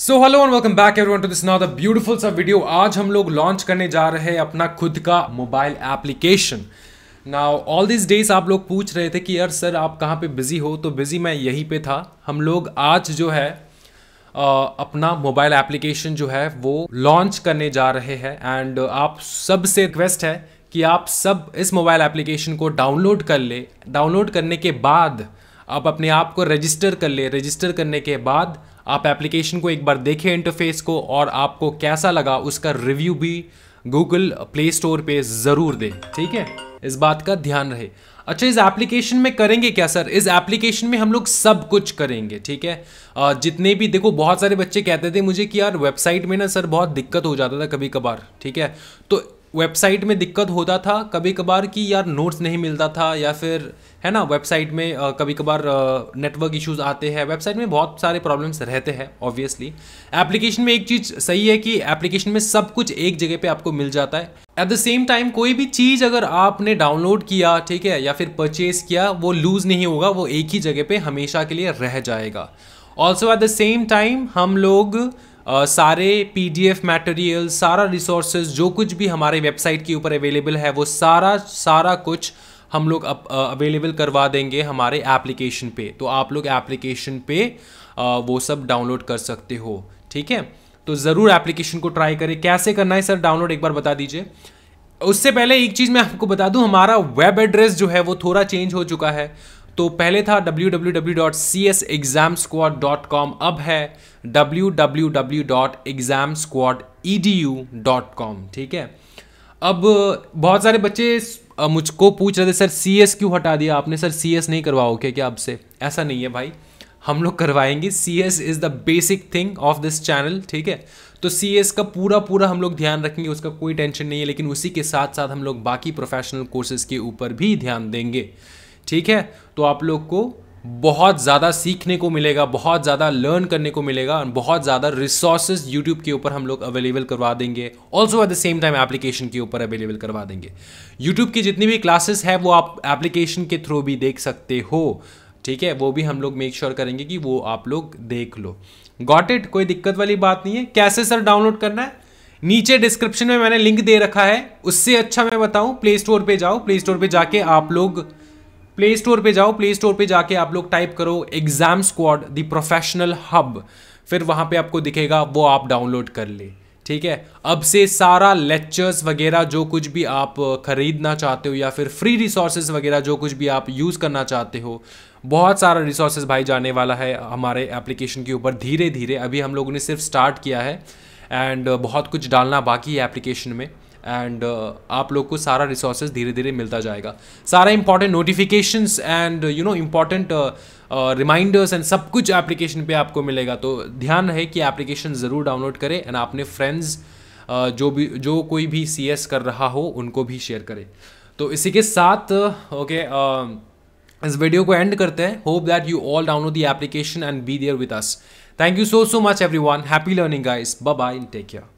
so hello and welcome back everyone to this now the beautiful सा video आज हम लोग लॉन्च करने जा रहे हैं अपना खुद का mobile application now all this days आप लोग पूछ रहे थे कि यार सर आप कहाँ पे बिज़ी हो तो बिज़ी मैं यहीं पे था हम लोग आज जो है आ, अपना मोबाइल एप्लीकेशन जो है वो लॉन्च करने जा रहे हैं एंड आप सबसे रिक्वेस्ट है कि आप सब इस मोबाइल एप्लीकेशन को डाउनलोड कर ले डाउनलोड करने के बाद आप अपने आप को रजिस्टर कर ले रजिस्टर करने के बाद आप एप्लीकेशन को एक बार देखें इंटरफेस को और आपको कैसा लगा उसका रिव्यू भी गूगल प्ले स्टोर पे ज़रूर दें ठीक है इस बात का ध्यान रहे अच्छा इस एप्लीकेशन में करेंगे क्या सर इस एप्लीकेशन में हम लोग सब कुछ करेंगे ठीक है जितने भी देखो बहुत सारे बच्चे कहते थे मुझे कि यार वेबसाइट में ना सर बहुत दिक्कत हो जाता था कभी कभार ठीक है तो वेबसाइट में दिक्कत होता था कभी कभार कि यार नोट्स नहीं मिलता था या फिर है ना वेबसाइट में कभी कभार नेटवर्क इश्यूज आते हैं वेबसाइट में बहुत सारे प्रॉब्लम्स रहते हैं ऑब्वियसली एप्लीकेशन में एक चीज़ सही है कि एप्लीकेशन में सब कुछ एक जगह पे आपको मिल जाता है एट द सेम टाइम कोई भी चीज़ अगर आपने डाउनलोड किया ठीक है या फिर परचेज किया वो लूज़ नहीं होगा वो एक ही जगह पर हमेशा के लिए रह जाएगा also at the same time हम लोग सारे पी डी एफ मटेरियल सारा रिसोर्सेज जो कुछ भी हमारे वेबसाइट के ऊपर अवेलेबल है वो सारा सारा कुछ हम लोग अवेलेबल करवा देंगे हमारे एप्लीकेशन पे तो आप लोग एप्लीकेशन पे आ, वो सब डाउनलोड कर सकते हो ठीक है तो ज़रूर एप्लीकेशन को ट्राई करें कैसे करना है सर डाउनलोड एक बार बता दीजिए उससे पहले एक चीज़ मैं आपको बता दूं हमारा वेब एड्रेस जो है वो थोड़ा चेंज हो चुका है तो पहले था www.csexamsquad.com अब है www.examsquadedu.com ठीक है अब बहुत सारे बच्चे मुझको पूछ रहे थे सर सी एस क्यों हटा दिया आपने सर सी एस नहीं करवाओ क्या अब से ऐसा नहीं है भाई हम लोग करवाएंगे C S is the basic thing of this channel ठीक है तो सी एस का पूरा पूरा हम लोग ध्यान रखेंगे उसका कोई टेंशन नहीं है लेकिन उसी के साथ साथ हम लोग बाकी प्रोफेशनल कोर्सेज के ऊपर भी ध्यान देंगे ठीक है तो आप लोग को बहुत ज़्यादा सीखने को मिलेगा बहुत ज़्यादा लर्न करने को मिलेगा बहुत ज़्यादा रिसोर्सेज यूट्यूब के ऊपर हम लोग अवेलेबल करवा देंगे also at the same time application के ऊपर अवेलेबल करवा देंगे यूट्यूब की जितनी भी क्लासेस है वो आप एप्लीकेशन के थ्रू भी देख सकते हो ठीक है वो भी हम लोग मेक श्योर sure करेंगे कि वो आप लोग देख लो गॉट इट कोई दिक्कत वाली बात नहीं है कैसे सर डाउनलोड करना है नीचे डिस्क्रिप्शन में मैंने लिंक दे रखा है उससे अच्छा मैं बताऊं प्ले स्टोर पे जाओ प्ले स्टोर पे जाके आप लोग प्ले स्टोर पे जाओ प्ले स्टोर पे जाके आप लोग टाइप करो exam squad the professional hub फिर वहाँ पे आपको दिखेगा वो आप डाउनलोड कर ले ठीक है अब से सारा लेक्चर्स वगैरह जो कुछ भी आप खरीदना चाहते हो या फिर फ्री रिसोर्सेज वगैरह जो कुछ भी आप यूज़ करना चाहते हो बहुत सारा रिसोर्सेज भाई जाने वाला है हमारे एप्लीकेशन के ऊपर धीरे धीरे अभी हम लोगों ने सिर्फ स्टार्ट किया है एंड बहुत कुछ डालना बाकी है एप्लीकेशन में एंड uh, आप लोग को सारा रिसोर्सेज धीरे धीरे मिलता जाएगा सारा important notifications and you know important reminders and सब कुछ एप्लीकेशन पे आपको मिलेगा तो ध्यान रहे कि एप्लीकेशन ज़रूर डाउनलोड करें एंड अपने फ्रेंड्स uh, जो भी जो कोई भी सी कर रहा हो उनको भी शेयर करें तो इसी के साथ ओके uh, okay, uh, इस वीडियो को एंड करते हैं hope that you all download the application and be there with us thank you so so much everyone happy learning guys bye bye take care